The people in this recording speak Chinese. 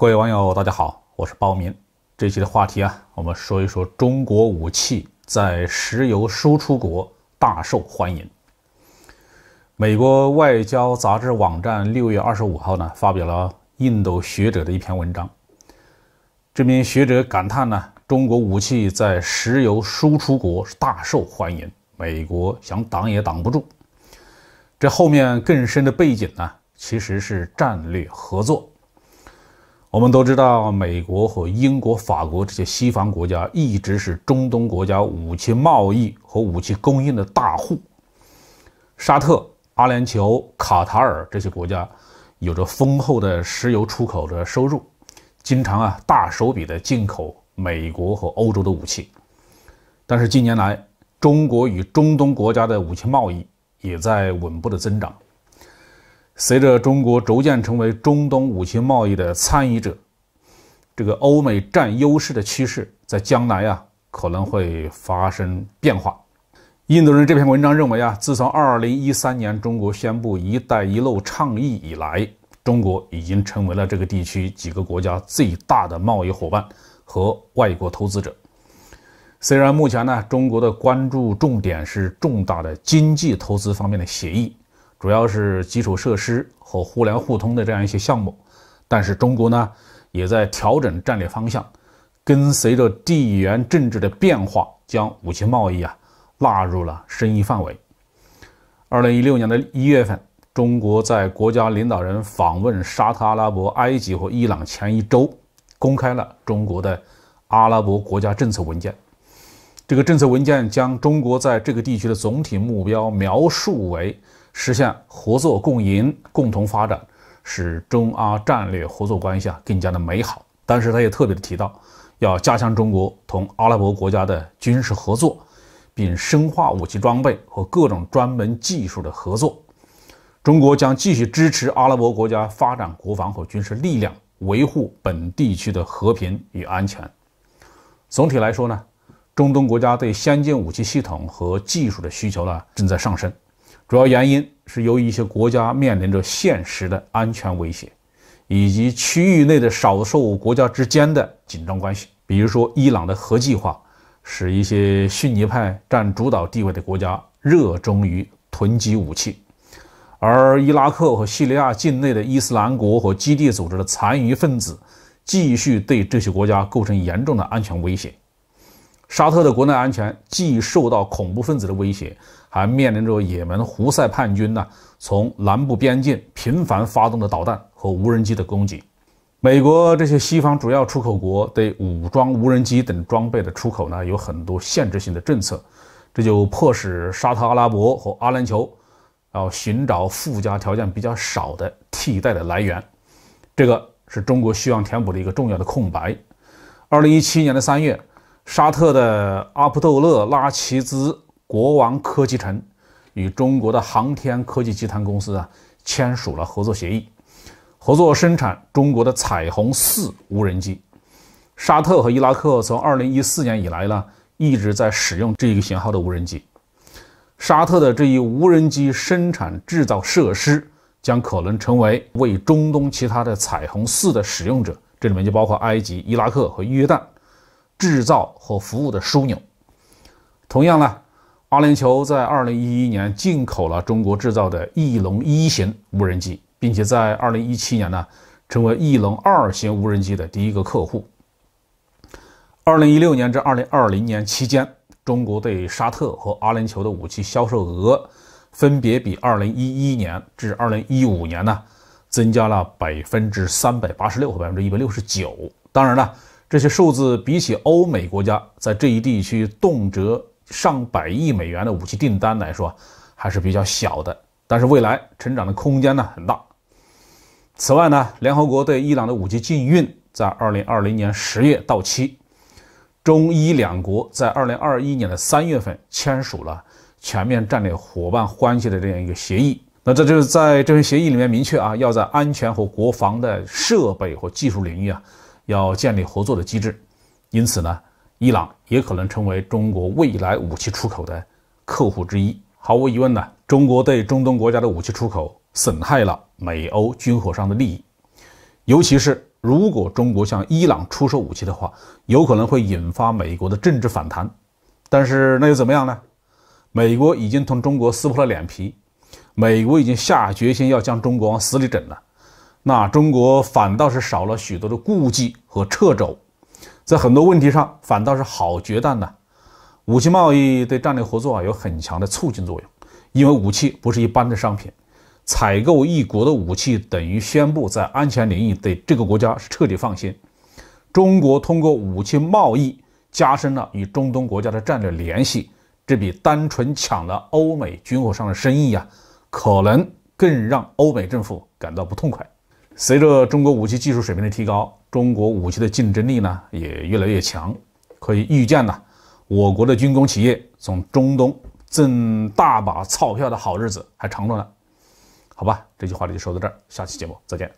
各位网友，大家好，我是包民。这期的话题啊，我们说一说中国武器在石油输出国大受欢迎。美国外交杂志网站六月二十五号呢，发表了印度学者的一篇文章。这名学者感叹呢，中国武器在石油输出国大受欢迎，美国想挡也挡不住。这后面更深的背景呢，其实是战略合作。我们都知道，美国和英国、法国这些西方国家一直是中东国家武器贸易和武器供应的大户。沙特、阿联酋、卡塔尔这些国家有着丰厚的石油出口的收入，经常啊大手笔的进口美国和欧洲的武器。但是近年来，中国与中东国家的武器贸易也在稳步的增长。随着中国逐渐成为中东武器贸易的参与者，这个欧美占优势的趋势在将来呀可能会发生变化。印度人这篇文章认为啊，自从2013年中国宣布“一带一路”倡议以来，中国已经成为了这个地区几个国家最大的贸易伙伴和外国投资者。虽然目前呢，中国的关注重点是重大的经济投资方面的协议。主要是基础设施和互联互通的这样一些项目，但是中国呢也在调整战略方向，跟随着地缘政治的变化，将武器贸易啊纳入了生意范围。二零一六年的一月份，中国在国家领导人访问沙特阿拉伯、埃及和伊朗前一周，公开了中国的阿拉伯国家政策文件。这个政策文件将中国在这个地区的总体目标描述为。实现合作共赢、共同发展，使中阿战略合作关系啊更加的美好。但是，他也特别的提到，要加强中国同阿拉伯国家的军事合作，并深化武器装备和各种专门技术的合作。中国将继续支持阿拉伯国家发展国防和军事力量，维护本地区的和平与安全。总体来说呢，中东国家对先进武器系统和技术的需求呢正在上升。主要原因是由于一些国家面临着现实的安全威胁，以及区域内的少数国家之间的紧张关系。比如说，伊朗的核计划使一些逊尼派占主导地位的国家热衷于囤积武器，而伊拉克和叙利亚境内的伊斯兰国和基地组织的残余分子继续对这些国家构成严重的安全威胁。沙特的国内安全既受到恐怖分子的威胁。还面临着也门胡塞叛军呢，从南部边境频繁发动的导弹和无人机的攻击。美国这些西方主要出口国对武装无人机等装备的出口呢，有很多限制性的政策，这就迫使沙特阿拉伯和阿联酋要寻找附加条件比较少的替代的来源。这个是中国希望填补的一个重要的空白。二零一七年的三月，沙特的阿卜杜勒拉齐兹。国王科技城与中国的航天科技集团公司啊签署了合作协议，合作生产中国的彩虹四无人机。沙特和伊拉克从二零一四年以来呢一直在使用这个型号的无人机。沙特的这一无人机生产制造设施将可能成为为中东其他的彩虹四的使用者，这里面就包括埃及、伊拉克和约旦，制造和服务的枢纽。同样呢。阿联酋在二零一一年进口了中国制造的翼龙一型无人机，并且在二零一七年呢，成为翼龙二型无人机的第一个客户。二零一六年至二零二零年期间，中国对沙特和阿联酋的武器销售额，分别比二零一一年至二零一五年呢，增加了百分之三百八十六和百分之一百六十九。当然了，这些数字比起欧美国家在这一地区动辄。上百亿美元的武器订单来说还是比较小的，但是未来成长的空间呢很大。此外呢，联合国对伊朗的武器禁运在二零二零年十月到期，中伊两国在二零二一年的三月份签署了全面战略伙伴关系的这样一个协议。那这就是在这份协议里面明确啊，要在安全和国防的设备和技术领域啊，要建立合作的机制。因此呢。伊朗也可能成为中国未来武器出口的客户之一。毫无疑问呢，中国对中东国家的武器出口损害了美欧军火商的利益，尤其是如果中国向伊朗出售武器的话，有可能会引发美国的政治反弹。但是那又怎么样呢？美国已经同中国撕破了脸皮，美国已经下决心要将中国往死里整了，那中国反倒是少了许多的顾忌和掣肘。在很多问题上，反倒是好决断的。武器贸易对战略合作啊有很强的促进作用，因为武器不是一般的商品，采购一国的武器等于宣布在安全领域对这个国家是彻底放心。中国通过武器贸易加深了与中东国家的战略联系，这比单纯抢了欧美军火商的生意啊，可能更让欧美政府感到不痛快。随着中国武器技术水平的提高。中国武器的竞争力呢也越来越强，可以预见呢，我国的军工企业从中东挣大把钞票的好日子还长着呢。好吧，这句话就说到这儿，下期节目再见。